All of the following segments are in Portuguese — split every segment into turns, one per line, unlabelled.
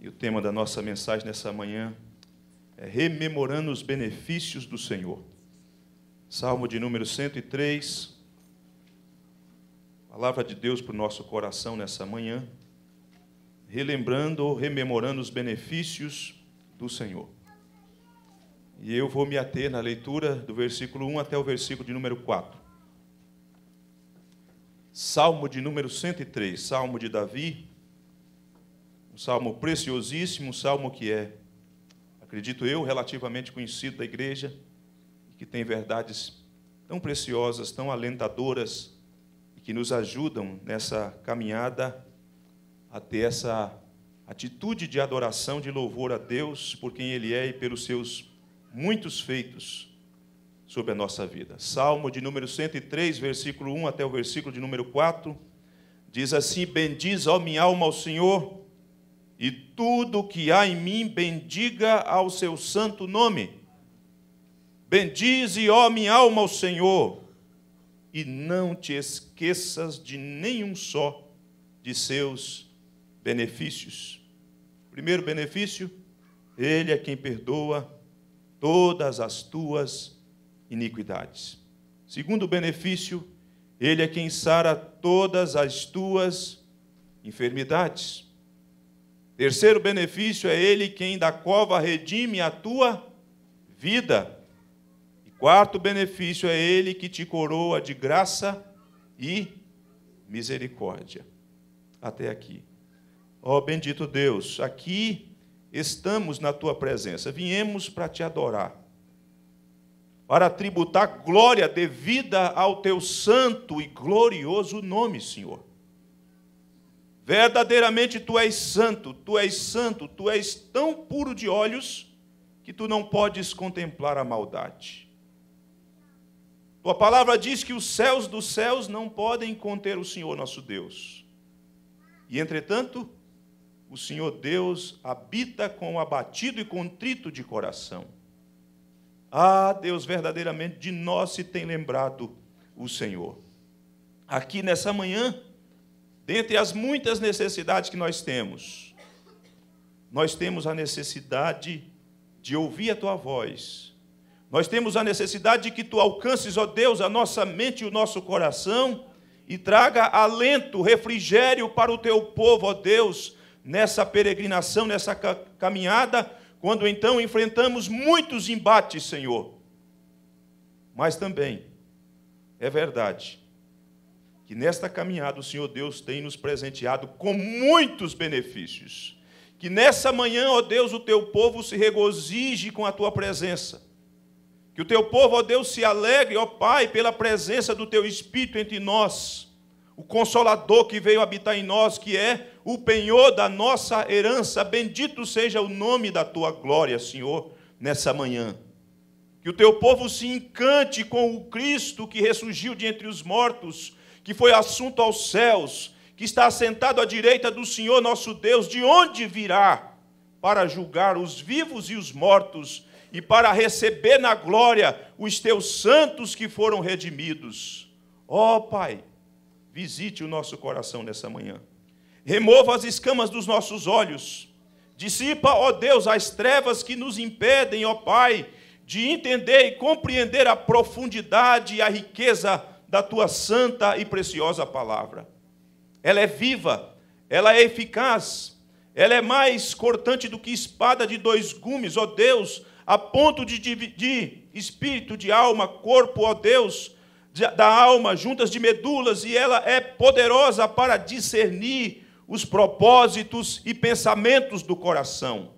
E o tema da nossa mensagem nessa manhã é Rememorando os Benefícios do Senhor. Salmo de número 103. Palavra de Deus para o nosso coração nessa manhã. Relembrando ou rememorando os benefícios do Senhor. E eu vou me ater na leitura do versículo 1 até o versículo de número 4. Salmo de número 103, Salmo de Davi, um salmo preciosíssimo, um salmo que é, acredito eu, relativamente conhecido da igreja, que tem verdades tão preciosas, tão alentadoras, e que nos ajudam nessa caminhada a ter essa atitude de adoração, de louvor a Deus por quem Ele é e pelos seus muitos feitos sobre a nossa vida. Salmo de número 103, versículo 1 até o versículo de número 4, diz assim: Bendiz, ó minha alma, ao Senhor, e tudo que há em mim bendiga ao seu santo nome. Bendize, ó minha alma, ao Senhor, e não te esqueças de nenhum só de seus benefícios. Primeiro benefício, ele é quem perdoa todas as tuas iniquidades. Segundo benefício, ele é quem sara todas as tuas enfermidades. Terceiro benefício é ele quem da cova redime a tua vida. E quarto benefício é ele que te coroa de graça e misericórdia. Até aqui. Ó oh, bendito Deus, aqui estamos na tua presença, viemos para te adorar, para tributar glória devida ao teu santo e glorioso nome, Senhor. Verdadeiramente tu és santo, tu és santo, tu és tão puro de olhos que tu não podes contemplar a maldade. Tua palavra diz que os céus dos céus não podem conter o Senhor nosso Deus. E entretanto, o Senhor Deus habita com o abatido e contrito de coração. Ah, Deus, verdadeiramente de nós se tem lembrado o Senhor. Aqui nessa manhã, Dentre as muitas necessidades que nós temos, nós temos a necessidade de ouvir a tua voz. Nós temos a necessidade de que tu alcances, ó Deus, a nossa mente e o nosso coração e traga alento, refrigério para o teu povo, ó Deus, nessa peregrinação, nessa caminhada, quando então enfrentamos muitos embates, Senhor. Mas também é verdade que nesta caminhada o Senhor Deus tem nos presenteado com muitos benefícios. Que nessa manhã, ó Deus, o teu povo se regozije com a tua presença. Que o teu povo, ó Deus, se alegre, ó Pai, pela presença do teu Espírito entre nós. O consolador que veio habitar em nós, que é o penhor da nossa herança. Bendito seja o nome da tua glória, Senhor, nessa manhã. Que o teu povo se encante com o Cristo que ressurgiu de entre os mortos que foi assunto aos céus, que está sentado à direita do Senhor nosso Deus, de onde virá para julgar os vivos e os mortos, e para receber na glória os teus santos que foram redimidos. Ó oh, Pai, visite o nosso coração nessa manhã. Remova as escamas dos nossos olhos. Dissipa, ó oh Deus, as trevas que nos impedem, ó oh Pai, de entender e compreender a profundidade e a riqueza da tua santa e preciosa palavra. Ela é viva, ela é eficaz, ela é mais cortante do que espada de dois gumes, ó Deus, a ponto de dividir espírito de alma, corpo, ó Deus, da alma, juntas de medulas, e ela é poderosa para discernir os propósitos e pensamentos do coração.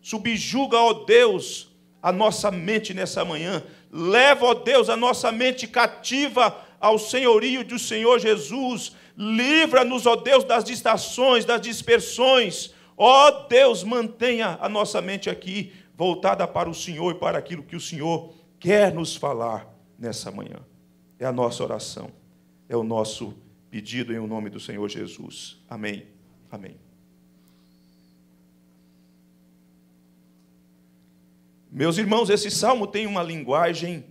Subjuga, ó Deus, a nossa mente nessa manhã, Leva, ó Deus, a nossa mente cativa ao senhorio do Senhor Jesus. Livra-nos, ó Deus, das distrações, das dispersões. Ó Deus, mantenha a nossa mente aqui voltada para o Senhor e para aquilo que o Senhor quer nos falar nessa manhã. É a nossa oração, é o nosso pedido em o nome do Senhor Jesus. Amém. Amém. Meus irmãos, esse salmo tem uma linguagem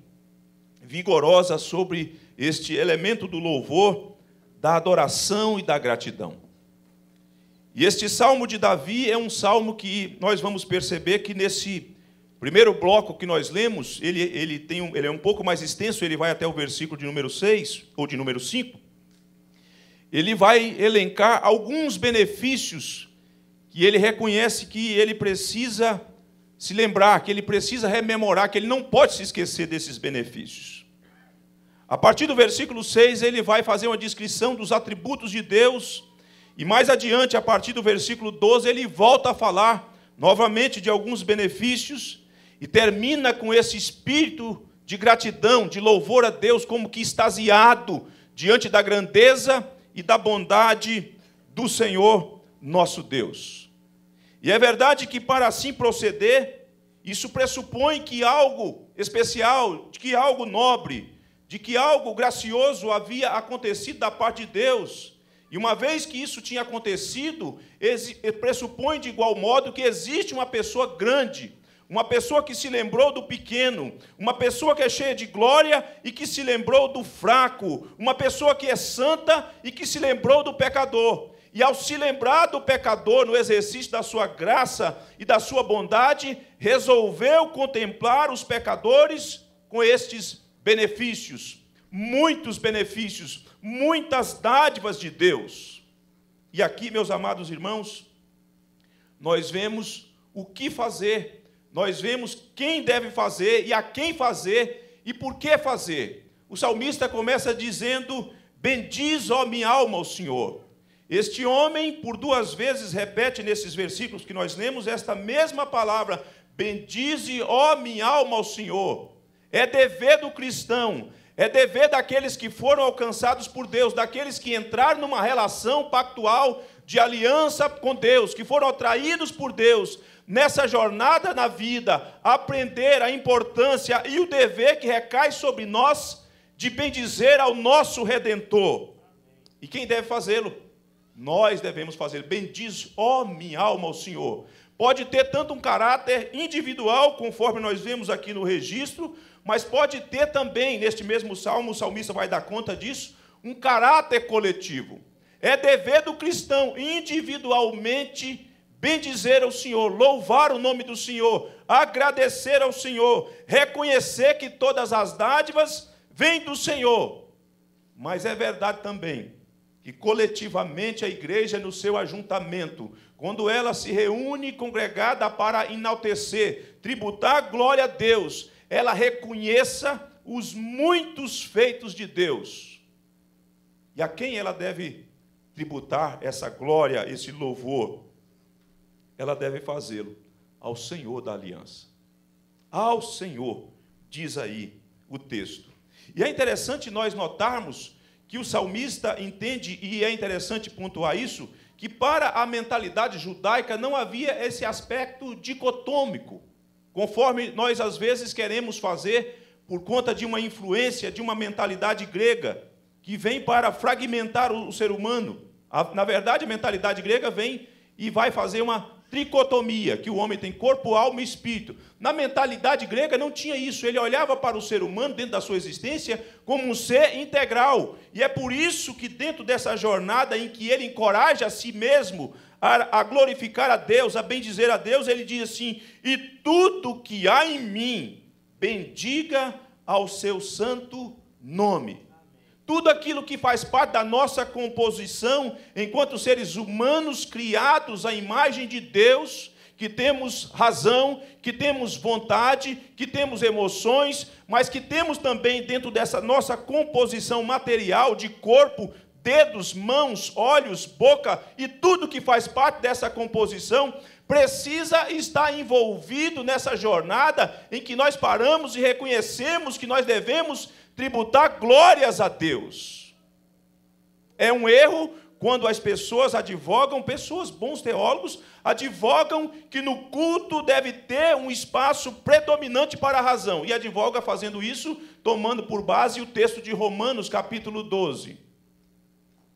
vigorosa sobre este elemento do louvor, da adoração e da gratidão. E este salmo de Davi é um salmo que nós vamos perceber que nesse primeiro bloco que nós lemos, ele, ele, tem um, ele é um pouco mais extenso, ele vai até o versículo de número 6 ou de número 5. Ele vai elencar alguns benefícios que ele reconhece que ele precisa se lembrar, que ele precisa rememorar, que ele não pode se esquecer desses benefícios. A partir do versículo 6, ele vai fazer uma descrição dos atributos de Deus, e mais adiante, a partir do versículo 12, ele volta a falar novamente de alguns benefícios e termina com esse espírito de gratidão, de louvor a Deus, como que extasiado diante da grandeza e da bondade do Senhor nosso Deus. E é verdade que para assim proceder, isso pressupõe que algo especial, de que algo nobre, de que algo gracioso havia acontecido da parte de Deus. E uma vez que isso tinha acontecido, eh, pressupõe de igual modo que existe uma pessoa grande, uma pessoa que se lembrou do pequeno, uma pessoa que é cheia de glória e que se lembrou do fraco, uma pessoa que é santa e que se lembrou do pecador e ao se lembrar do pecador no exercício da sua graça e da sua bondade, resolveu contemplar os pecadores com estes benefícios, muitos benefícios, muitas dádivas de Deus. E aqui, meus amados irmãos, nós vemos o que fazer, nós vemos quem deve fazer e a quem fazer e por que fazer. O salmista começa dizendo: Bendiz, ó minha alma, o Senhor. Este homem, por duas vezes, repete nesses versículos que nós lemos esta mesma palavra: Bendize, ó minha alma, ao Senhor. É dever do cristão, é dever daqueles que foram alcançados por Deus, daqueles que entraram numa relação pactual de aliança com Deus, que foram atraídos por Deus nessa jornada na vida, aprender a importância e o dever que recai sobre nós de bendizer ao nosso redentor. E quem deve fazê-lo? nós devemos fazer. Bendiz, ó minha alma, ao Senhor. Pode ter tanto um caráter individual, conforme nós vemos aqui no registro, mas pode ter também, neste mesmo salmo, o salmista vai dar conta disso, um caráter coletivo. É dever do cristão individualmente bendizer ao Senhor, louvar o nome do Senhor, agradecer ao Senhor, reconhecer que todas as dádivas vêm do Senhor. Mas é verdade também que coletivamente a igreja, no seu ajuntamento, quando ela se reúne congregada para enaltecer, tributar glória a Deus, ela reconheça os muitos feitos de Deus. E a quem ela deve tributar essa glória, esse louvor? Ela deve fazê-lo ao Senhor da aliança. Ao Senhor, diz aí o texto. E é interessante nós notarmos que o salmista entende, e é interessante pontuar isso, que para a mentalidade judaica não havia esse aspecto dicotômico, conforme nós às vezes queremos fazer por conta de uma influência de uma mentalidade grega que vem para fragmentar o ser humano. Na verdade, a mentalidade grega vem e vai fazer uma tricotomia, que o homem tem corpo, alma e espírito. Na mentalidade grega não tinha isso. Ele olhava para o ser humano dentro da sua existência como um ser integral. E é por isso que dentro dessa jornada em que ele encoraja a si mesmo a, a glorificar a Deus, a bendizer a Deus, ele diz assim: "E tudo que há em mim, bendiga ao seu santo nome." Tudo aquilo que faz parte da nossa composição, enquanto seres humanos criados à imagem de Deus, que temos razão, que temos vontade, que temos emoções, mas que temos também dentro dessa nossa composição material de corpo, dedos, mãos, olhos, boca e tudo que faz parte dessa composição, precisa estar envolvido nessa jornada em que nós paramos e reconhecemos que nós devemos tributar glórias a Deus. É um erro quando as pessoas advogam, pessoas, bons teólogos, advogam que no culto deve ter um espaço predominante para a razão, e advoga fazendo isso, tomando por base o texto de Romanos, capítulo 12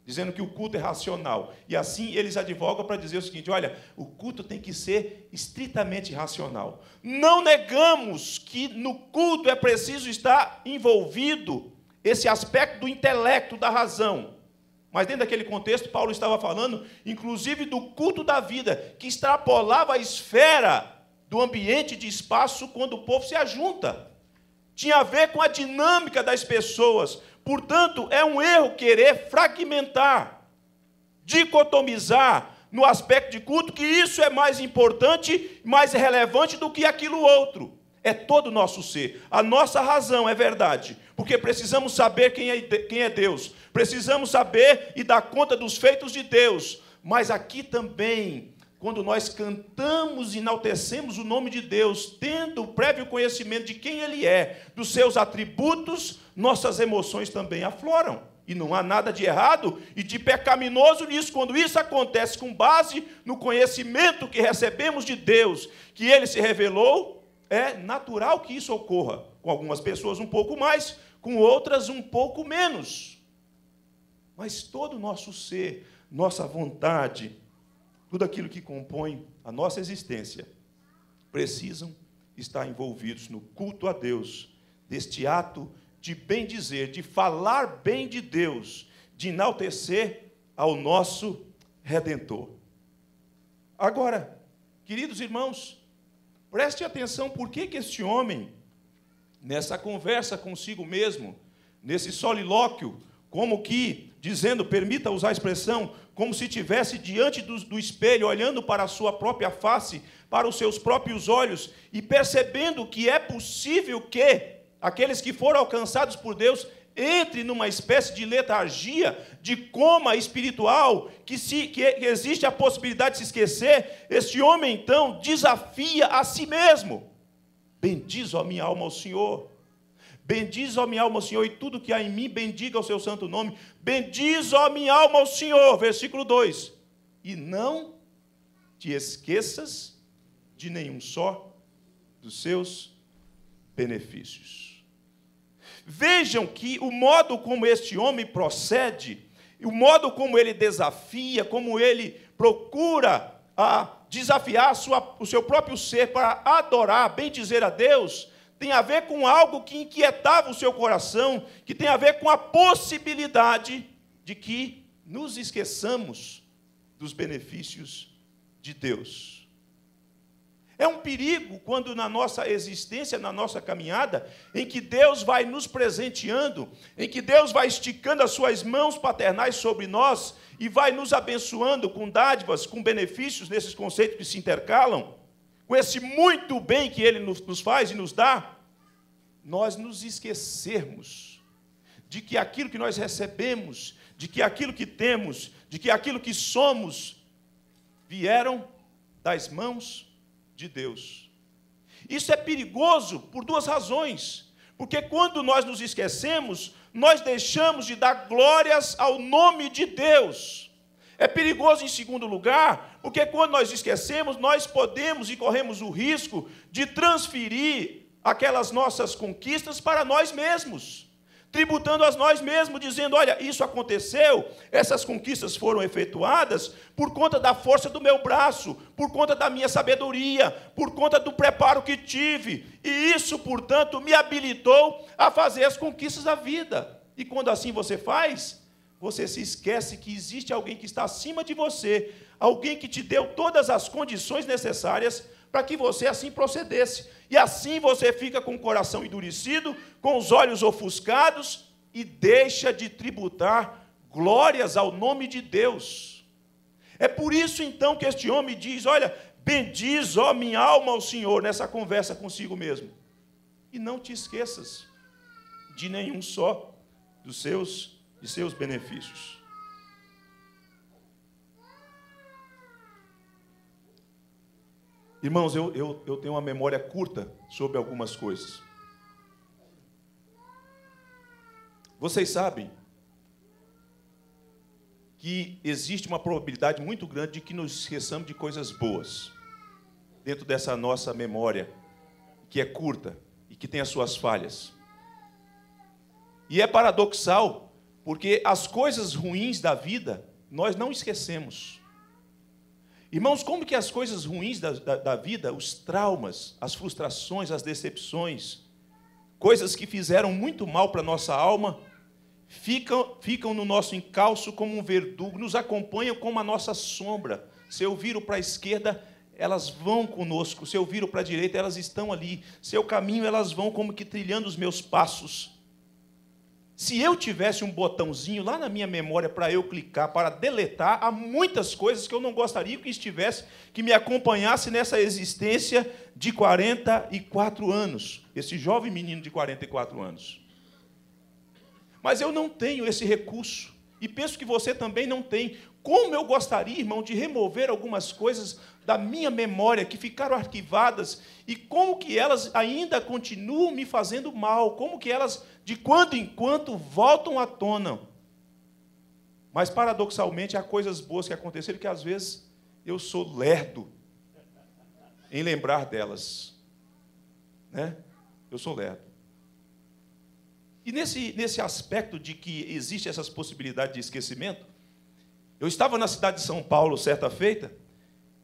dizendo que o culto é racional. E assim eles advogam para dizer o seguinte: olha, o culto tem que ser estritamente racional. Não negamos que no culto é preciso estar envolvido esse aspecto do intelecto, da razão. Mas dentro daquele contexto, Paulo estava falando, inclusive, do culto da vida, que extrapolava a esfera do ambiente de espaço quando o povo se ajunta. Tinha a ver com a dinâmica das pessoas, Portanto, é um erro querer fragmentar, dicotomizar no aspecto de culto que isso é mais importante, mais relevante do que aquilo outro. É todo o nosso ser. A nossa razão é verdade, porque precisamos saber quem é, quem é Deus, precisamos saber e dar conta dos feitos de Deus. Mas aqui também quando nós cantamos e enaltecemos o nome de Deus, tendo o prévio conhecimento de quem Ele é, dos seus atributos, nossas emoções também afloram. E não há nada de errado e de pecaminoso nisso, quando isso acontece com base no conhecimento que recebemos de Deus, que Ele se revelou, é natural que isso ocorra. Com algumas pessoas um pouco mais, com outras um pouco menos. Mas todo o nosso ser, nossa vontade, tudo aquilo que compõe a nossa existência, precisam estar envolvidos no culto a Deus, deste ato de bem dizer, de falar bem de Deus, de enaltecer ao nosso Redentor. Agora, queridos irmãos, preste atenção por que, que este homem, nessa conversa consigo mesmo, nesse solilóquio, como que dizendo, permita usar a expressão, como se tivesse diante do, do espelho, olhando para a sua própria face, para os seus próprios olhos e percebendo que é possível que aqueles que foram alcançados por Deus entre numa espécie de letargia, de coma espiritual, que, se, que existe a possibilidade de se esquecer, este homem então desafia a si mesmo. Bendiz, a minha alma, ao Senhor. Bendiz, ó minha alma, ao Senhor, e tudo que há em mim, bendiga o seu santo nome. Bendiz, ó minha alma, ao Senhor. Versículo 2. E não te esqueças de nenhum só dos seus benefícios. Vejam que o modo como este homem procede, o modo como ele desafia, como ele procura a ah, desafiar a sua, o seu próprio ser para adorar, bendizer a Deus, tem a ver com algo que inquietava o seu coração, que tem a ver com a possibilidade de que nos esqueçamos dos benefícios de Deus. É um perigo quando na nossa existência, na nossa caminhada, em que Deus vai nos presenteando, em que Deus vai esticando as suas mãos paternais sobre nós e vai nos abençoando com dádivas, com benefícios nesses conceitos que se intercalam com esse muito bem que Ele nos, nos faz e nos dá, nós nos esquecermos de que aquilo que nós recebemos, de que aquilo que temos, de que aquilo que somos, vieram das mãos de Deus. Isso é perigoso por duas razões. Porque quando nós nos esquecemos, nós deixamos de dar glórias ao nome de Deus. É perigoso, em segundo lugar, porque quando nós esquecemos, nós podemos e corremos o risco de transferir aquelas nossas conquistas para nós mesmos tributando a nós mesmos, dizendo: olha, isso aconteceu, essas conquistas foram efetuadas por conta da força do meu braço, por conta da minha sabedoria, por conta do preparo que tive, e isso, portanto, me habilitou a fazer as conquistas da vida. E quando assim você faz, você se esquece que existe alguém que está acima de você, alguém que te deu todas as condições necessárias para que você assim procedesse. E assim você fica com o coração endurecido, com os olhos ofuscados e deixa de tributar glórias ao nome de Deus. É por isso então que este homem diz: Olha, bendiz, ó minha alma, ao Senhor, nessa conversa consigo mesmo. E não te esqueças de nenhum só dos seus de seus benefícios. Irmãos, eu, eu, eu tenho uma memória curta sobre algumas coisas. Vocês sabem que existe uma probabilidade muito grande de que nos esqueçamos de coisas boas dentro dessa nossa memória, que é curta e que tem as suas falhas. E é paradoxal porque as coisas ruins da vida nós não esquecemos. Irmãos, como que as coisas ruins da, da, da vida, os traumas, as frustrações, as decepções, coisas que fizeram muito mal para a nossa alma, ficam, ficam no nosso encalço como um verdugo, nos acompanham como a nossa sombra. Se eu viro para a esquerda, elas vão conosco. Se eu viro para a direita, elas estão ali. Se eu caminho, elas vão como que trilhando os meus passos. Se eu tivesse um botãozinho lá na minha memória para eu clicar, para deletar, há muitas coisas que eu não gostaria que estivesse, que me acompanhasse nessa existência de 44 anos, esse jovem menino de 44 anos. Mas eu não tenho esse recurso, e penso que você também não tem. Como eu gostaria, irmão, de remover algumas coisas da minha memória que ficaram arquivadas e como que elas ainda continuam me fazendo mal, como que elas de quando em quando voltam à tona. Mas paradoxalmente há coisas boas que aconteceram que às vezes eu sou lerdo em lembrar delas, né? Eu sou lerdo. E nesse, nesse aspecto de que existe essas possibilidades de esquecimento, eu estava na cidade de São Paulo certa feita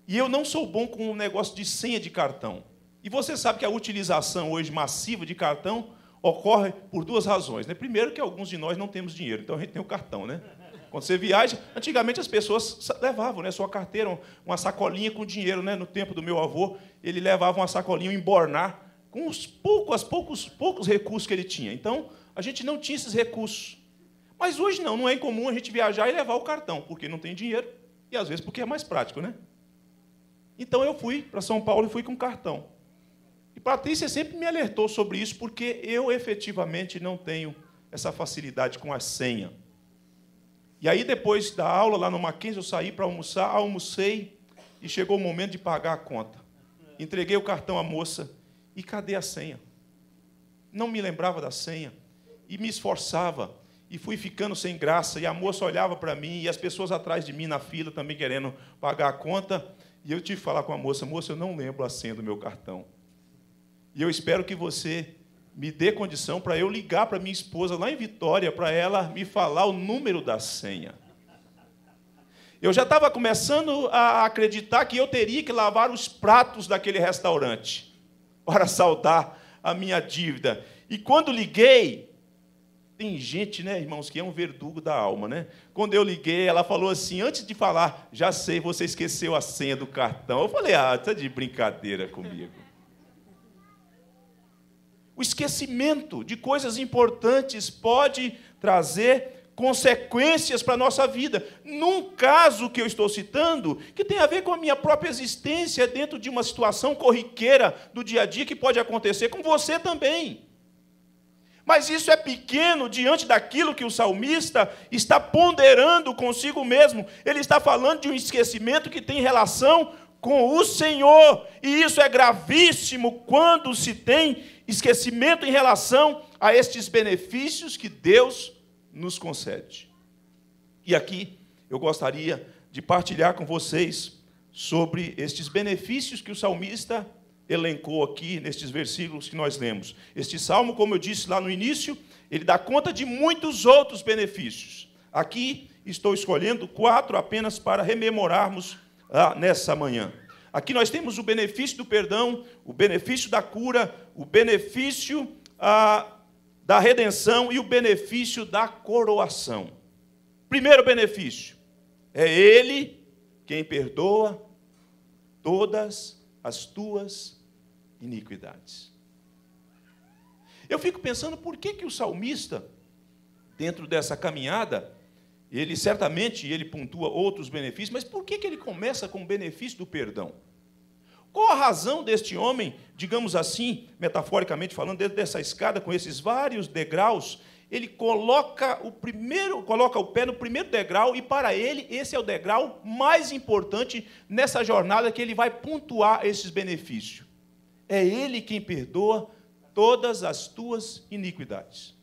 e eu não sou bom com o um negócio de senha de cartão. E você sabe que a utilização hoje massiva de cartão ocorre por duas razões. Né? Primeiro, que alguns de nós não temos dinheiro, então a gente tem o cartão, né? Quando você viaja, antigamente as pessoas levavam né, sua carteira, uma sacolinha com dinheiro. Né? No tempo do meu avô, ele levava uma sacolinha, um embornar, com os poucos, poucos, poucos recursos que ele tinha. Então, a gente não tinha esses recursos. Mas hoje não, não é incomum a gente viajar e levar o cartão, porque não tem dinheiro e às vezes porque é mais prático, né? Então eu fui para São Paulo e fui com cartão. E Patrícia sempre me alertou sobre isso, porque eu efetivamente não tenho essa facilidade com a senha. E aí, depois da aula lá no Mackenzie, eu saí para almoçar, almocei e chegou o momento de pagar a conta. Entreguei o cartão à moça e cadê a senha? Não me lembrava da senha e me esforçava e fui ficando sem graça. E a moça olhava para mim e as pessoas atrás de mim na fila também querendo pagar a conta. E eu tive que falar com a moça, moça, eu não lembro a senha do meu cartão. E eu espero que você me dê condição para eu ligar para minha esposa lá em Vitória, para ela me falar o número da senha. Eu já estava começando a acreditar que eu teria que lavar os pratos daquele restaurante para saldar a minha dívida. E quando liguei, tem gente, né, irmãos, que é um verdugo da alma, né? Quando eu liguei, ela falou assim: antes de falar, já sei, você esqueceu a senha do cartão. Eu falei: ah, tá de brincadeira comigo. O esquecimento de coisas importantes pode trazer consequências para a nossa vida. Num caso que eu estou citando, que tem a ver com a minha própria existência dentro de uma situação corriqueira do dia a dia que pode acontecer com você também. Mas isso é pequeno diante daquilo que o salmista está ponderando consigo mesmo. Ele está falando de um esquecimento que tem relação com o Senhor. E isso é gravíssimo quando se tem esquecimento em relação a estes benefícios que Deus nos concede. E aqui eu gostaria de partilhar com vocês sobre estes benefícios que o salmista elencou aqui nestes versículos que nós lemos. Este salmo, como eu disse lá no início, ele dá conta de muitos outros benefícios. Aqui estou escolhendo quatro apenas para rememorarmos ah, nessa manhã. Aqui nós temos o benefício do perdão, o benefício da cura, o benefício ah, da redenção e o benefício da coroação. Primeiro benefício é Ele quem perdoa todas as tuas iniquidades. Eu fico pensando por que, que o salmista, dentro dessa caminhada, ele certamente ele pontua outros benefícios, mas por que, que ele começa com o benefício do perdão? Qual a razão deste homem, digamos assim, metaforicamente falando, dentro dessa escada com esses vários degraus, ele coloca o primeiro, coloca o pé no primeiro degrau e para ele esse é o degrau mais importante nessa jornada que ele vai pontuar esses benefícios é Ele quem perdoa todas as tuas iniquidades.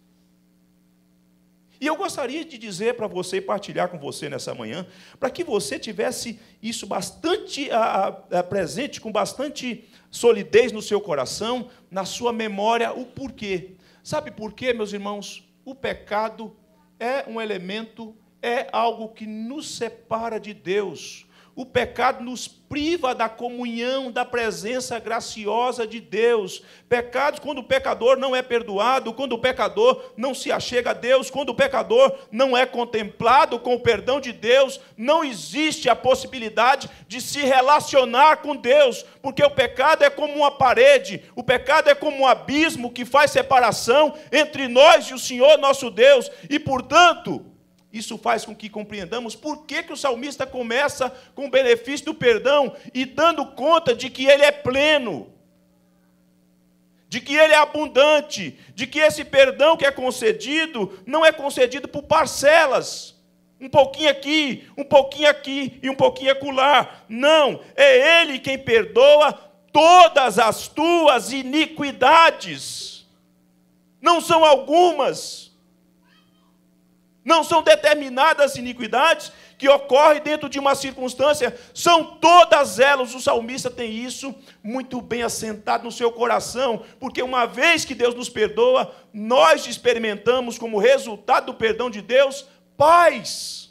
E eu gostaria de dizer para você e partilhar com você nessa manhã, para que você tivesse isso bastante a, a, presente, com bastante solidez no seu coração, na sua memória, o porquê. Sabe por quê, meus irmãos? O pecado é um elemento, é algo que nos separa de Deus. O pecado nos priva da comunhão, da presença graciosa de Deus. Pecados, quando o pecador não é perdoado, quando o pecador não se achega a Deus, quando o pecador não é contemplado com o perdão de Deus, não existe a possibilidade de se relacionar com Deus, porque o pecado é como uma parede, o pecado é como um abismo que faz separação entre nós e o Senhor nosso Deus, e portanto, isso faz com que compreendamos por que, que o salmista começa com o benefício do perdão e dando conta de que ele é pleno, de que ele é abundante, de que esse perdão que é concedido não é concedido por parcelas. Um pouquinho aqui, um pouquinho aqui e um pouquinho acolá. Não, é Ele quem perdoa todas as tuas iniquidades. Não são algumas. Não são determinadas iniquidades que ocorrem dentro de uma circunstância, são todas elas. O salmista tem isso muito bem assentado no seu coração, porque uma vez que Deus nos perdoa, nós experimentamos como resultado do perdão de Deus paz.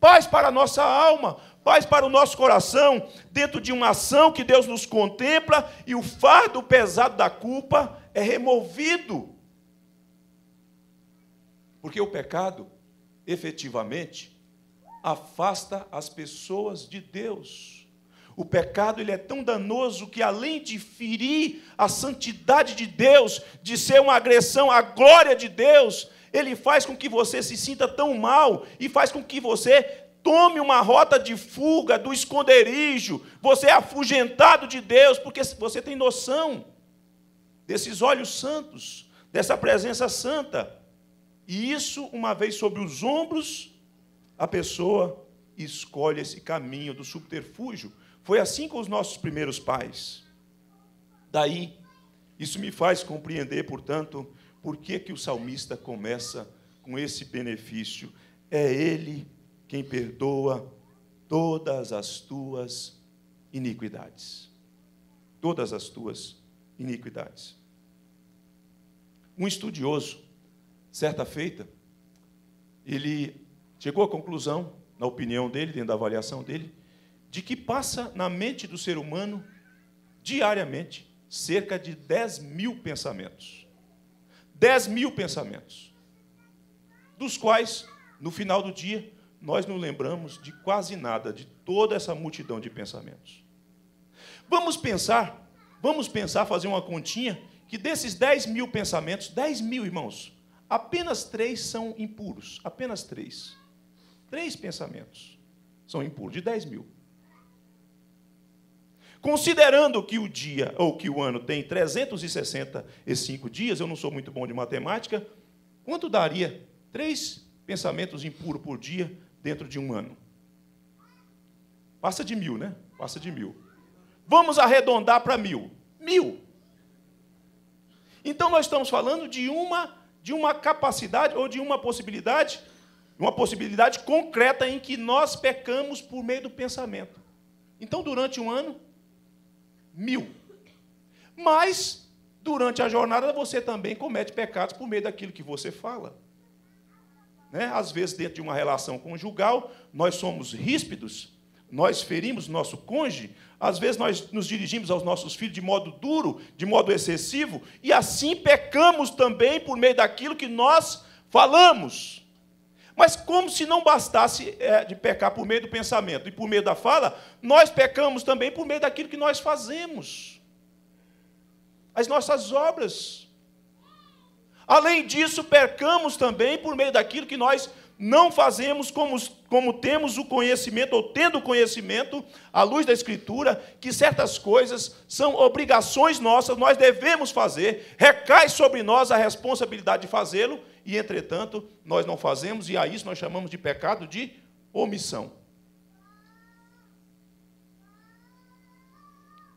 Paz para a nossa alma, paz para o nosso coração, dentro de uma ação que Deus nos contempla e o fardo pesado da culpa é removido. Porque o pecado, efetivamente, afasta as pessoas de Deus. O pecado ele é tão danoso que além de ferir a santidade de Deus, de ser uma agressão à glória de Deus, ele faz com que você se sinta tão mal e faz com que você tome uma rota de fuga do esconderijo. Você é afugentado de Deus porque você tem noção desses olhos santos, dessa presença santa. E isso, uma vez sobre os ombros, a pessoa escolhe esse caminho do subterfúgio. Foi assim com os nossos primeiros pais. Daí, isso me faz compreender, portanto, por que, que o salmista começa com esse benefício. É Ele quem perdoa todas as tuas iniquidades. Todas as tuas iniquidades. Um estudioso certa feita, ele chegou à conclusão, na opinião dele, dentro da avaliação dele, de que passa na mente do ser humano, diariamente, cerca de 10 mil pensamentos. 10 mil pensamentos. Dos quais, no final do dia, nós não lembramos de quase nada, de toda essa multidão de pensamentos. Vamos pensar, vamos pensar, fazer uma continha, que desses 10 mil pensamentos, 10 mil irmãos, Apenas três são impuros. Apenas três. Três pensamentos são impuros, de 10 mil. Considerando que o dia ou que o ano tem 365 dias, eu não sou muito bom de matemática, quanto daria três pensamentos impuros por dia dentro de um ano? Passa de mil, né? Passa de mil. Vamos arredondar para mil. Mil. Então nós estamos falando de uma de uma capacidade ou de uma possibilidade, uma possibilidade concreta em que nós pecamos por meio do pensamento. Então, durante um ano, mil. Mas, durante a jornada, você também comete pecados por meio daquilo que você fala. Né? Às vezes, dentro de uma relação conjugal, nós somos ríspidos nós ferimos nosso cônjuge, às vezes nós nos dirigimos aos nossos filhos de modo duro, de modo excessivo, e assim pecamos também por meio daquilo que nós falamos. Mas como se não bastasse é, de pecar por meio do pensamento e por meio da fala, nós pecamos também por meio daquilo que nós fazemos. As nossas obras. Além disso, pecamos também por meio daquilo que nós não fazemos como, como temos o conhecimento, ou tendo conhecimento, à luz da Escritura, que certas coisas são obrigações nossas, nós devemos fazer, recai sobre nós a responsabilidade de fazê-lo, e, entretanto, nós não fazemos, e a isso nós chamamos de pecado de omissão.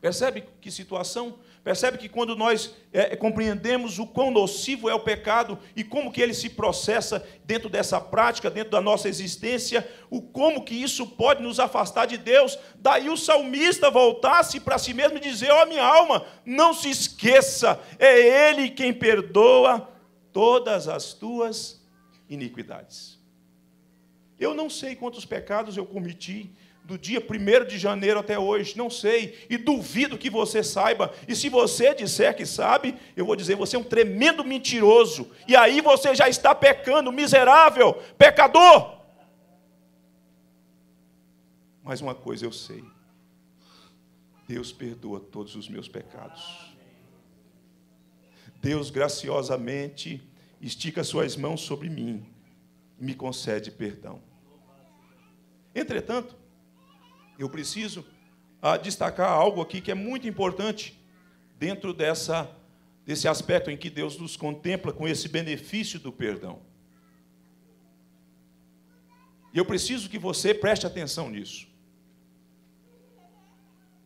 Percebe que situação? Percebe que quando nós é, compreendemos o quão nocivo é o pecado e como que ele se processa dentro dessa prática, dentro da nossa existência, o como que isso pode nos afastar de Deus, daí o salmista voltasse para si mesmo e dizer: "Ó oh, minha alma, não se esqueça, é ele quem perdoa todas as tuas iniquidades". Eu não sei quantos pecados eu cometi do dia 1 de janeiro até hoje, não sei, e duvido que você saiba. E se você disser que sabe, eu vou dizer, você é um tremendo mentiroso. E aí você já está pecando, miserável, pecador. Mas uma coisa eu sei. Deus perdoa todos os meus pecados. Deus graciosamente estica suas mãos sobre mim e me concede perdão. Entretanto, eu preciso ah, destacar algo aqui que é muito importante dentro dessa, desse aspecto em que Deus nos contempla com esse benefício do perdão. E eu preciso que você preste atenção nisso.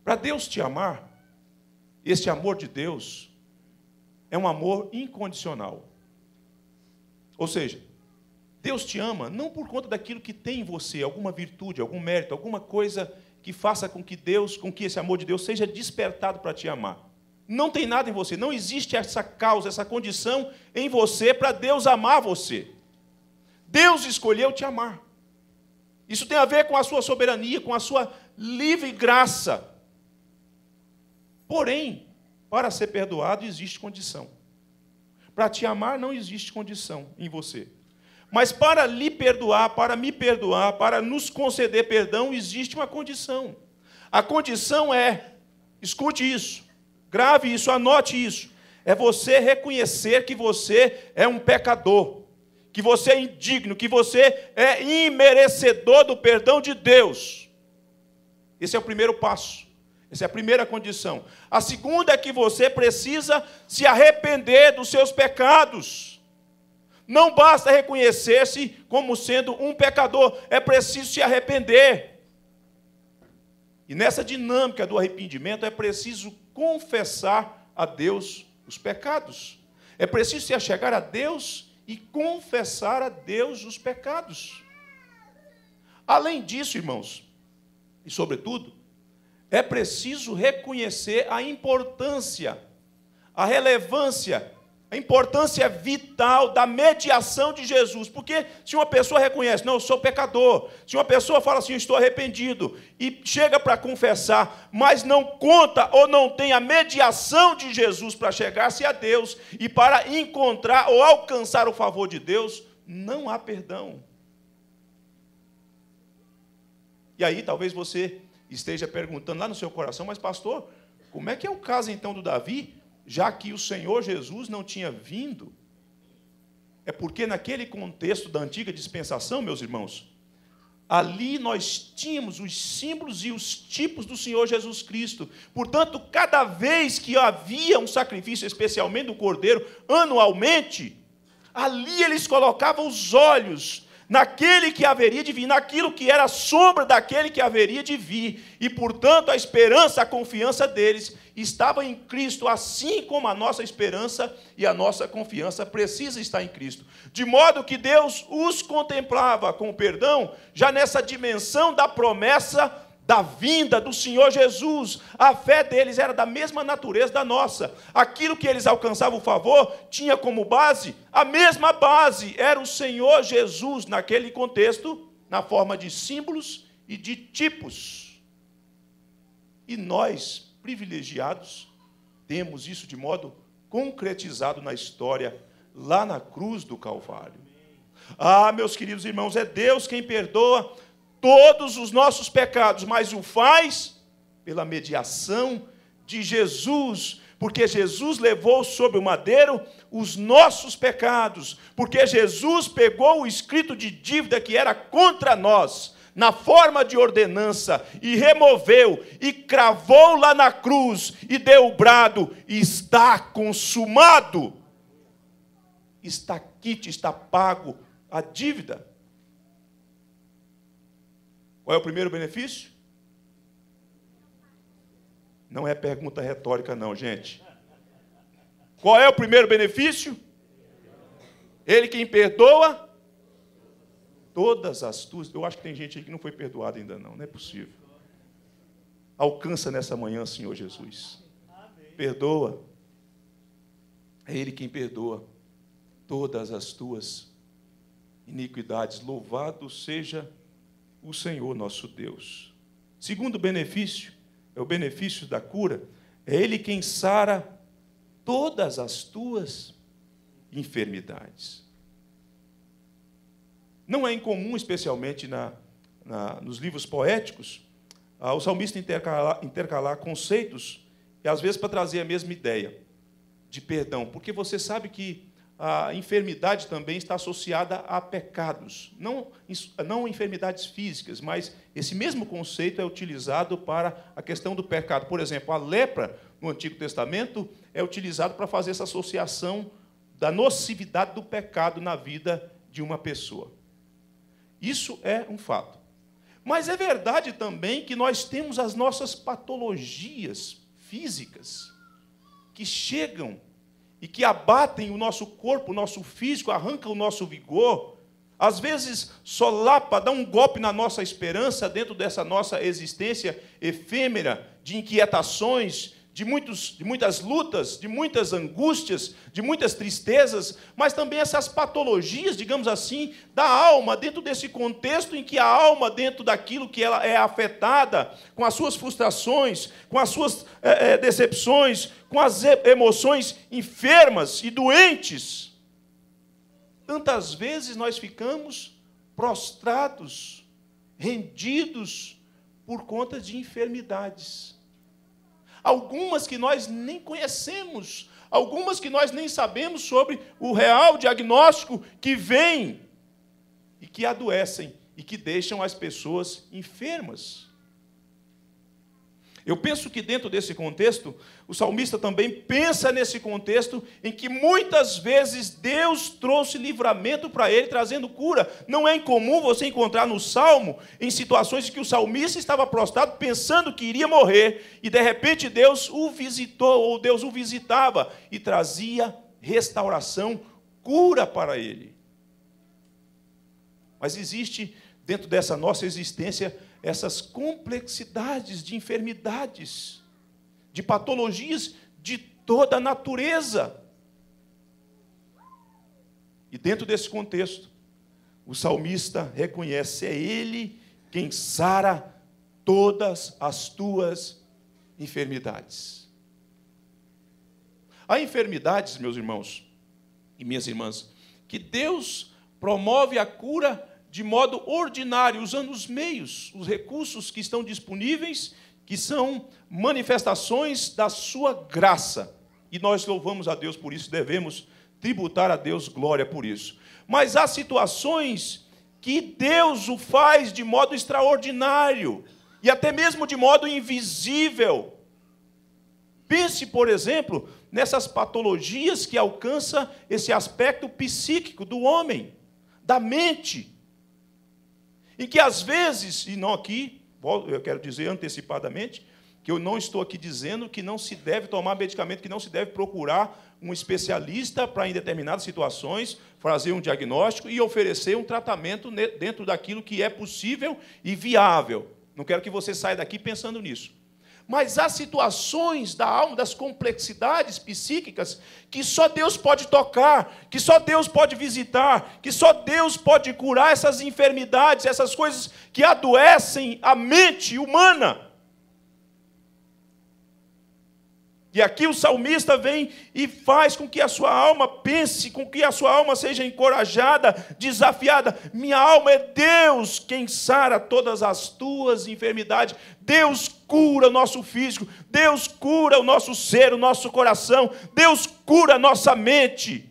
Para Deus te amar, esse amor de Deus é um amor incondicional. Ou seja, Deus te ama não por conta daquilo que tem em você, alguma virtude, algum mérito, alguma coisa que faça com que Deus, com que esse amor de Deus seja despertado para te amar. Não tem nada em você, não existe essa causa, essa condição em você para Deus amar você. Deus escolheu te amar. Isso tem a ver com a sua soberania, com a sua livre graça. Porém, para ser perdoado existe condição. Para te amar não existe condição em você. Mas para lhe perdoar, para me perdoar, para nos conceder perdão, existe uma condição. A condição é, escute isso, grave isso, anote isso, é você reconhecer que você é um pecador, que você é indigno, que você é imerecedor do perdão de Deus. Esse é o primeiro passo. Essa é a primeira condição. A segunda é que você precisa se arrepender dos seus pecados. Não basta reconhecer-se como sendo um pecador, é preciso se arrepender. E nessa dinâmica do arrependimento é preciso confessar a Deus os pecados. É preciso se achegar a Deus e confessar a Deus os pecados. Além disso, irmãos, e sobretudo, é preciso reconhecer a importância, a relevância a importância vital da mediação de Jesus, porque se uma pessoa reconhece, não, eu sou pecador, se uma pessoa fala assim, estou arrependido, e chega para confessar, mas não conta ou não tem a mediação de Jesus para chegar-se a Deus e para encontrar ou alcançar o favor de Deus, não há perdão. E aí talvez você esteja perguntando lá no seu coração, mas pastor, como é que é o caso então do Davi? já que o Senhor Jesus não tinha vindo, é porque naquele contexto da antiga dispensação, meus irmãos, ali nós tínhamos os símbolos e os tipos do Senhor Jesus Cristo. Portanto, cada vez que havia um sacrifício, especialmente do cordeiro, anualmente, ali eles colocavam os olhos naquele que haveria de vir, naquilo que era a sombra daquele que haveria de vir, e portanto a esperança, a confiança deles estava em Cristo, assim como a nossa esperança e a nossa confiança precisa estar em Cristo. De modo que Deus os contemplava com perdão, já nessa dimensão da promessa da vinda do Senhor Jesus. A fé deles era da mesma natureza da nossa. Aquilo que eles alcançavam o favor tinha como base a mesma base, era o Senhor Jesus naquele contexto, na forma de símbolos e de tipos. E nós privilegiados, temos isso de modo concretizado na história, lá na cruz do Calvário. Ah, meus queridos irmãos, é Deus quem perdoa todos os nossos pecados, mas o faz pela mediação de Jesus, porque Jesus levou sobre o madeiro os nossos pecados, porque Jesus pegou o escrito de dívida que era contra nós na forma de ordenança, e removeu, e cravou lá na cruz, e deu o brado: está consumado, está quite, está pago a dívida. Qual é o primeiro benefício? Não é pergunta retórica, não, gente. Qual é o primeiro benefício? Ele quem perdoa todas as tuas. Eu acho que tem gente aí que não foi perdoada ainda, não, não é possível. Alcança nessa manhã, Senhor Jesus. Perdoa. É Ele quem perdoa todas as tuas iniquidades. Louvado seja o Senhor nosso Deus. Segundo benefício, é o benefício da cura, é Ele quem sara todas as tuas enfermidades. Não é incomum, especialmente na, na nos livros poéticos, ah, o salmista intercalar, intercalar conceitos, e às vezes para trazer a mesma ideia de perdão, porque você sabe que a enfermidade também está associada a pecados, não, não enfermidades físicas, mas esse mesmo conceito é utilizado para a questão do pecado. Por exemplo, a lepra no Antigo Testamento é utilizado para fazer essa associação da nocividade do pecado na vida de uma pessoa. Isso é um fato. Mas é verdade também que nós temos as nossas patologias físicas que chegam e que abatem o nosso corpo, o nosso físico, arranca o nosso vigor, às vezes solapa, dá um golpe na nossa esperança dentro dessa nossa existência efêmera de inquietações, de, muitos, de muitas lutas, de muitas angústias, de muitas tristezas, mas também essas patologias, digamos assim, da alma, dentro desse contexto em que a alma, dentro daquilo que ela é afetada, com as suas frustrações, com as suas é, é, decepções, com as emoções enfermas e doentes, tantas vezes nós ficamos prostrados, rendidos por conta de enfermidades algumas que nós nem conhecemos, algumas que nós nem sabemos sobre o real diagnóstico que vem e que adoecem e que deixam as pessoas enfermas. Eu penso que dentro desse contexto, o salmista também pensa nesse contexto em que muitas vezes Deus trouxe livramento para ele, trazendo cura. Não é incomum você encontrar no salmo em situações em que o salmista estava prostrado pensando que iria morrer e de repente Deus o visitou ou Deus o visitava e trazia restauração, cura para ele. Mas existe dentro dessa nossa existência essas complexidades de enfermidades, de patologias de toda a natureza. E dentro desse contexto, o salmista reconhece: é Ele quem sara todas as tuas enfermidades. Há enfermidades, meus irmãos e minhas irmãs, que Deus promove a cura de modo ordinário, usando os meios, os recursos que estão disponíveis, que são manifestações da sua graça. E nós louvamos a Deus por isso, devemos tributar a Deus glória por isso. Mas há situações que Deus o faz de modo extraordinário e até mesmo de modo invisível. Pense, por exemplo, nessas patologias que alcança esse aspecto psíquico do homem, da mente, e que às vezes, e não aqui, eu quero dizer antecipadamente, que eu não estou aqui dizendo que não se deve tomar medicamento, que não se deve procurar um especialista para, em determinadas situações, fazer um diagnóstico e oferecer um tratamento dentro daquilo que é possível e viável. Não quero que você saia daqui pensando nisso. Mas há situações da alma, das complexidades psíquicas, que só Deus pode tocar, que só Deus pode visitar, que só Deus pode curar essas enfermidades, essas coisas que adoecem a mente humana. E aqui o salmista vem e faz com que a sua alma pense, com que a sua alma seja encorajada, desafiada. Minha alma é Deus quem sara todas as tuas enfermidades. Deus cura o nosso físico, Deus cura o nosso ser, o nosso coração, Deus cura a nossa mente.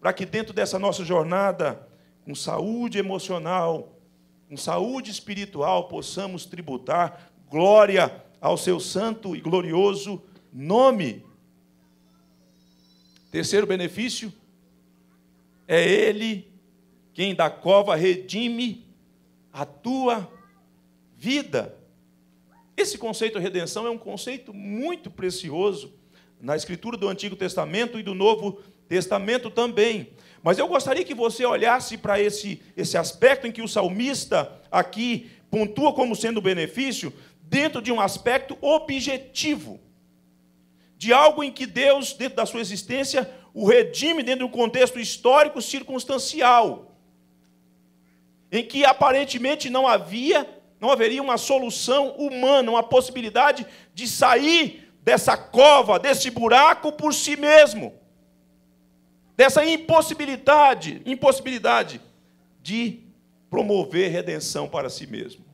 Para que dentro dessa nossa jornada, com saúde emocional, com saúde espiritual, possamos tributar glória a ao seu santo e glorioso nome. Terceiro benefício, é Ele quem da cova redime a tua vida. Esse conceito de redenção é um conceito muito precioso na escritura do Antigo Testamento e do Novo Testamento também. Mas eu gostaria que você olhasse para esse, esse aspecto em que o salmista aqui pontua como sendo benefício, dentro de um aspecto objetivo, de algo em que Deus, dentro da sua existência, o redime dentro de um contexto histórico circunstancial, em que aparentemente não havia, não haveria uma solução humana, uma possibilidade de sair dessa cova, desse buraco por si mesmo. Dessa impossibilidade, impossibilidade de promover redenção para si mesmo.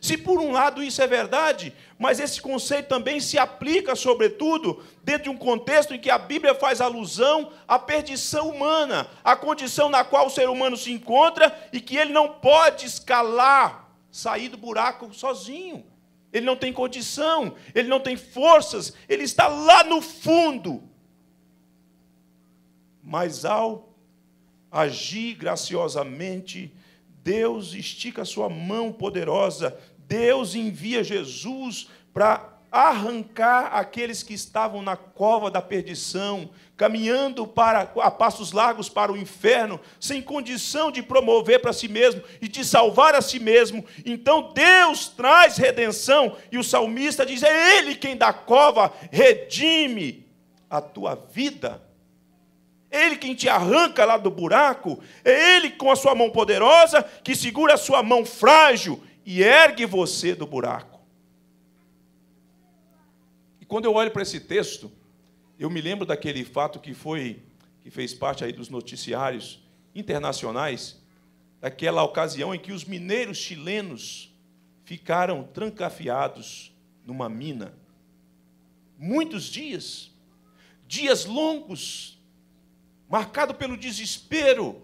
Se por um lado isso é verdade, mas esse conceito também se aplica, sobretudo, dentro de um contexto em que a Bíblia faz alusão à perdição humana, à condição na qual o ser humano se encontra e que ele não pode escalar, sair do buraco sozinho. Ele não tem condição, ele não tem forças, ele está lá no fundo. Mas ao agir graciosamente, Deus estica a sua mão poderosa Deus envia Jesus para arrancar aqueles que estavam na cova da perdição, caminhando para a passos largos para o inferno, sem condição de promover para si mesmo e de salvar a si mesmo. Então Deus traz redenção e o salmista diz: "É ele quem da cova redime a tua vida". É Ele quem te arranca lá do buraco, é Ele com a sua mão poderosa que segura a sua mão frágil e ergue você do buraco. E quando eu olho para esse texto, eu me lembro daquele fato que foi que fez parte aí dos noticiários internacionais, daquela ocasião em que os mineiros chilenos ficaram trancafiados numa mina. Muitos dias, dias longos, marcado pelo desespero,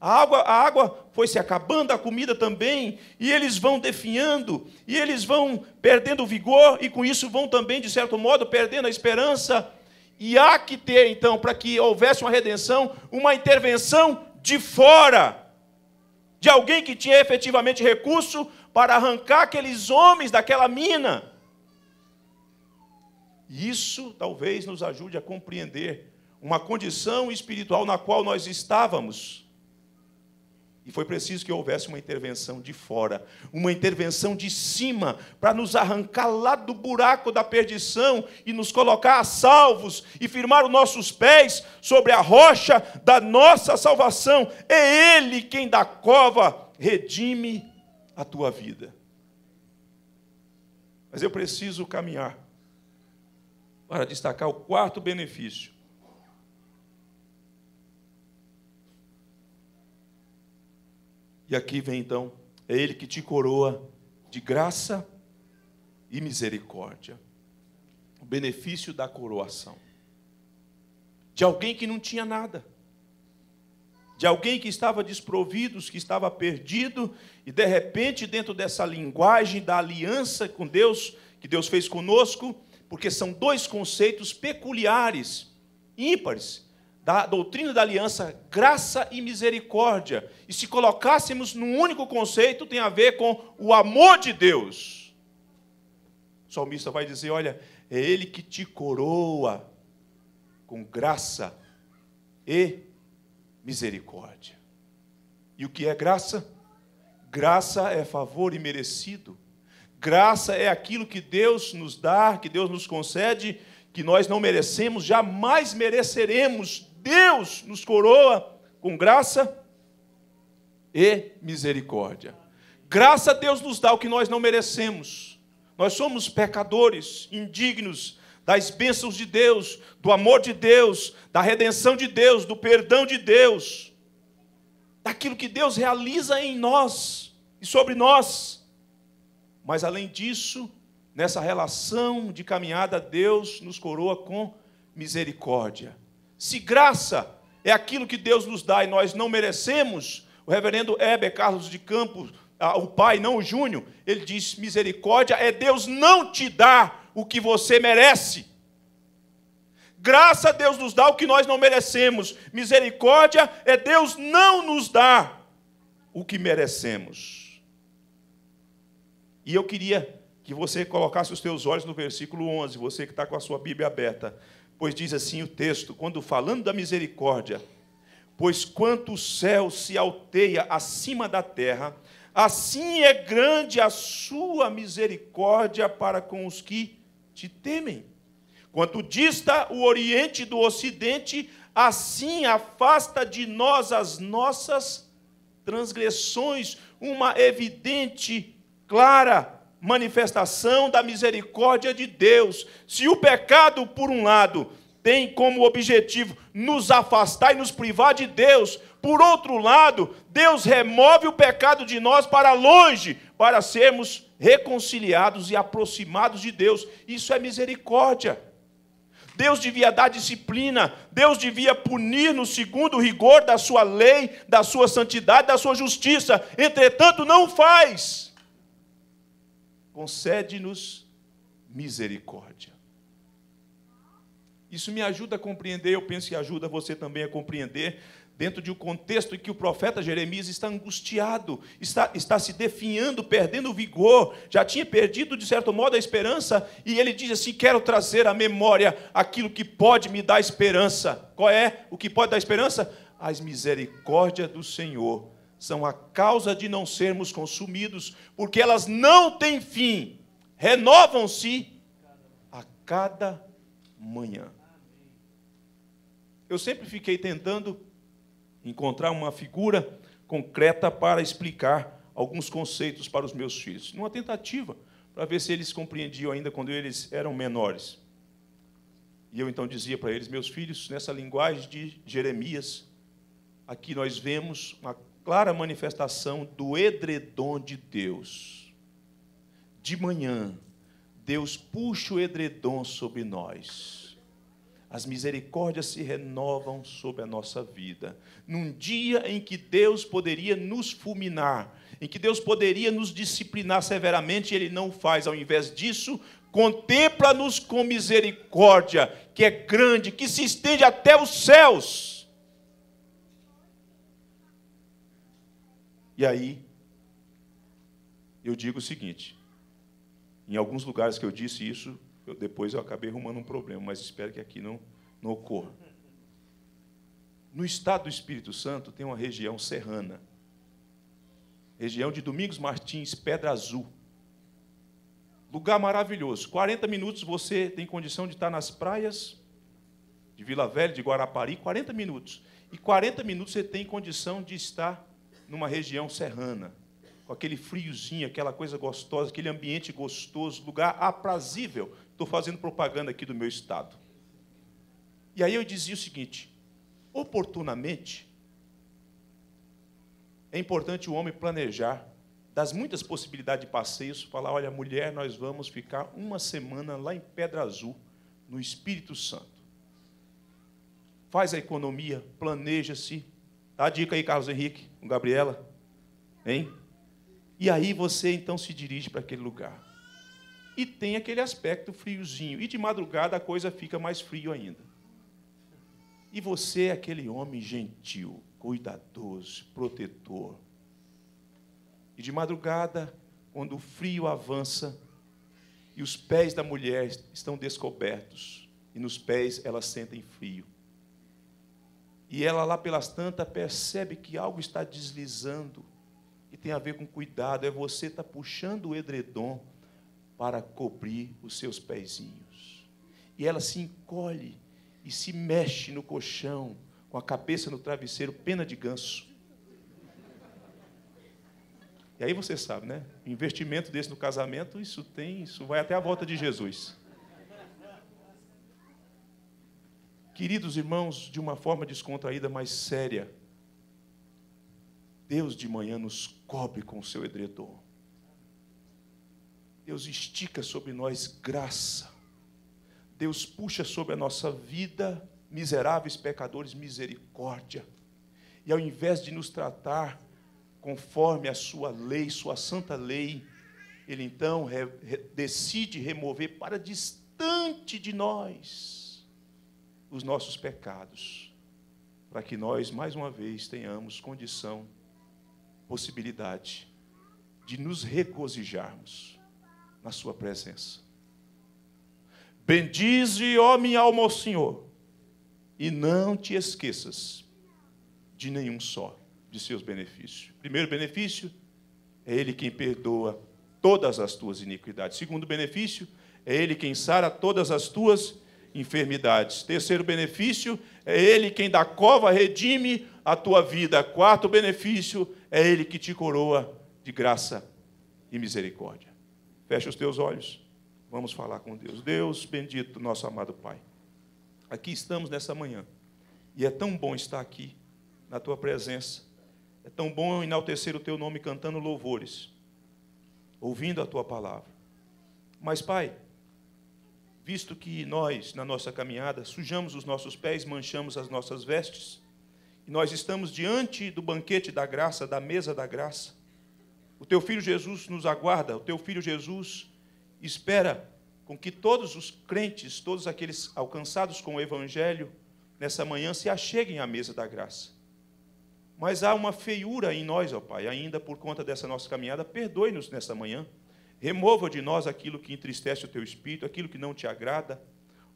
a água, a água foi se acabando, a comida também, e eles vão definhando, e eles vão perdendo vigor, e com isso vão também, de certo modo, perdendo a esperança. E há que ter, então, para que houvesse uma redenção, uma intervenção de fora, de alguém que tinha efetivamente recurso para arrancar aqueles homens daquela mina. Isso talvez nos ajude a compreender uma condição espiritual na qual nós estávamos e foi preciso que houvesse uma intervenção de fora, uma intervenção de cima, para nos arrancar lá do buraco da perdição e nos colocar a salvos e firmar os nossos pés sobre a rocha da nossa salvação. É Ele quem da cova redime a tua vida. Mas eu preciso caminhar para destacar o quarto benefício E aqui vem então, é Ele que te coroa de graça e misericórdia. O benefício da coroação. De alguém que não tinha nada. De alguém que estava desprovido, que estava perdido, e de repente, dentro dessa linguagem da aliança com Deus, que Deus fez conosco, porque são dois conceitos peculiares, ímpares, da doutrina da aliança, graça e misericórdia, e se colocássemos num único conceito, tem a ver com o amor de Deus. O salmista vai dizer: Olha, é Ele que te coroa com graça e misericórdia. E o que é graça? Graça é favor imerecido. Graça é aquilo que Deus nos dá, que Deus nos concede, que nós não merecemos, jamais mereceremos Deus nos coroa com graça e misericórdia. Graça a Deus nos dá o que nós não merecemos. Nós somos pecadores, indignos das bênçãos de Deus, do amor de Deus, da redenção de Deus, do perdão de Deus, daquilo que Deus realiza em nós e sobre nós. Mas além disso, nessa relação de caminhada, Deus nos coroa com misericórdia. Se graça é aquilo que Deus nos dá e nós não merecemos, o reverendo Heber Carlos de Campos, o pai, não o Júnior, ele diz: misericórdia é Deus não te dar o que você merece. Graça Deus nos dá o que nós não merecemos. Misericórdia é Deus não nos dar o que merecemos. E eu queria que você colocasse os teus olhos no versículo 11, você que está com a sua Bíblia aberta. Pois diz assim o texto, quando falando da misericórdia, pois quanto o céu se alteia acima da terra, assim é grande a sua misericórdia para com os que te temem. Quanto dista o Oriente do Ocidente, assim afasta de nós as nossas transgressões, uma evidente, clara manifestação da misericórdia de Deus. Se o pecado, por um lado, tem como objetivo nos afastar e nos privar de Deus, por outro lado, Deus remove o pecado de nós para longe, para sermos reconciliados e aproximados de Deus. Isso é misericórdia. Deus devia dar disciplina, Deus devia punir no segundo rigor da sua lei, da sua santidade, da sua justiça. Entretanto, não faz concede-nos misericórdia. Isso me ajuda a compreender, eu penso que ajuda você também a compreender, dentro de um contexto em que o profeta Jeremias está angustiado, está, está se definhando, perdendo vigor, já tinha perdido, de certo modo, a esperança, e ele diz assim: Quero trazer à memória aquilo que pode me dar esperança. Qual é o que pode dar esperança? As misericórdias do Senhor são a causa de não sermos consumidos, porque elas não têm fim, renovam-se a cada manhã. Eu sempre fiquei tentando encontrar uma figura concreta para explicar alguns conceitos para os meus filhos, numa tentativa para ver se eles compreendiam ainda quando eles eram menores. E eu então dizia para eles, meus filhos, nessa linguagem de Jeremias, aqui nós vemos uma clara manifestação do edredom de Deus. De manhã, Deus puxa o edredom sobre nós. As misericórdias se renovam sobre a nossa vida. Num dia em que Deus poderia nos fulminar, em que Deus poderia nos disciplinar severamente, Ele não faz. Ao invés disso, contempla-nos com misericórdia, que é grande, que se estende até os céus E aí, eu digo o seguinte: em alguns lugares que eu disse isso, eu, depois eu acabei arrumando um problema, mas espero que aqui não, não ocorra. No estado do Espírito Santo tem uma região serrana, região de Domingos Martins, Pedra Azul. Lugar maravilhoso. 40 minutos você tem condição de estar nas praias de Vila Velha, de Guarapari, 40 minutos. E 40 minutos você tem condição de estar numa região serrana, com aquele friozinho, aquela coisa gostosa, aquele ambiente gostoso, lugar aprazível. Estou fazendo propaganda aqui do meu estado. E aí eu dizia o seguinte: oportunamente, é importante o homem planejar das muitas possibilidades de passeios, falar: olha, mulher, nós vamos ficar uma semana lá em Pedra Azul, no Espírito Santo. Faz a economia, planeja-se. Dá a dica aí, Carlos Henrique com Gabriela? Hein? E aí você então se dirige para aquele lugar. E tem aquele aspecto friozinho. E de madrugada a coisa fica mais frio ainda. E você é aquele homem gentil, cuidadoso, protetor. E de madrugada, quando o frio avança e os pés da mulher estão descobertos, e nos pés elas sentem frio. E ela lá pelas tantas percebe que algo está deslizando e tem a ver com cuidado. É você está puxando o edredom para cobrir os seus pezinhos. E ela se encolhe e se mexe no colchão, com a cabeça no travesseiro, pena de ganso. E aí você sabe, né? Investimento desse no casamento, isso tem, isso vai até a volta de Jesus. Queridos irmãos, de uma forma descontraída, mas séria, Deus de manhã nos cobre com o seu edredom. Deus estica sobre nós graça. Deus puxa sobre a nossa vida, miseráveis pecadores, misericórdia. E ao invés de nos tratar conforme a sua lei, sua santa lei, ele então re, decide remover para distante de nós os nossos pecados, para que nós, mais uma vez, tenhamos condição, possibilidade de nos regozijarmos na Sua presença. Bendize, ó minha alma, ao Senhor, e não te esqueças de nenhum só de seus benefícios. Primeiro benefício, é Ele quem perdoa todas as tuas iniquidades. Segundo benefício, é Ele quem sara todas as tuas iniquidades enfermidades. Terceiro benefício, é Ele quem da cova redime a tua vida. Quarto benefício, é Ele que te coroa de graça e misericórdia. Fecha os teus olhos, vamos falar com Deus. Deus bendito, nosso amado Pai. Aqui estamos nessa manhã, e é tão bom estar aqui, na tua presença. É tão bom enaltecer o teu nome cantando louvores, ouvindo a tua palavra. Mas, Pai, visto que nós, na nossa caminhada, sujamos os nossos pés, manchamos as nossas vestes, e nós estamos diante do banquete da graça, da mesa da graça. O teu filho Jesus nos aguarda, o teu filho Jesus espera com que todos os crentes, todos aqueles alcançados com o evangelho, nessa manhã se acheguem à mesa da graça. Mas há uma feiura em nós, ó Pai, ainda por conta dessa nossa caminhada, perdoe-nos nessa manhã. Remova de nós aquilo que entristece o teu espírito, aquilo que não te agrada.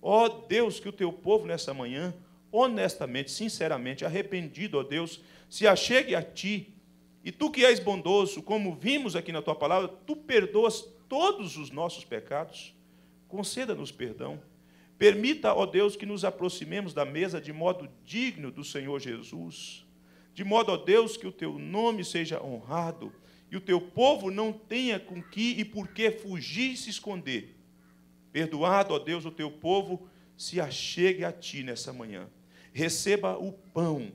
Ó oh Deus, que o teu povo nessa manhã, honestamente, sinceramente, arrependido, ó oh Deus, se achegue a ti. E tu que és bondoso, como vimos aqui na tua palavra, tu perdoas todos os nossos pecados. Conceda-nos perdão. Permita, ó Deus, que nos aproximemos da mesa de modo digno do Senhor Jesus, de modo, ó Deus, que o teu nome seja honrado e o teu povo não tenha com que e por que fugir e se esconder. Perdoado, ó Deus, o teu povo se achegue a ti nessa manhã. Receba o pão,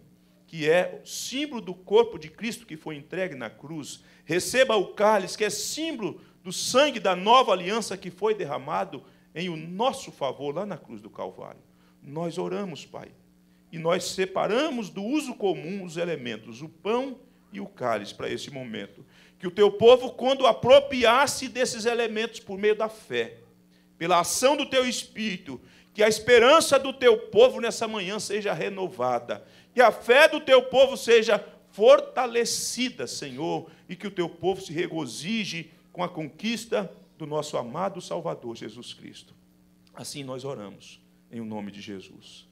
que é símbolo do corpo de Cristo que foi entregue na cruz. Receba o cálice, que é símbolo do sangue da nova aliança que foi derramado em o nosso favor lá na cruz do Calvário. Nós oramos, Pai, e nós separamos do uso comum os elementos, o pão e o cálice para esse momento que o teu povo, quando apropriasse desses elementos por meio da fé, pela ação do teu espírito, que a esperança do teu povo nessa manhã seja renovada, que a fé do teu povo seja fortalecida, Senhor, e que o teu povo se regozije com a conquista do nosso amado Salvador Jesus Cristo. Assim nós oramos, em o nome de Jesus.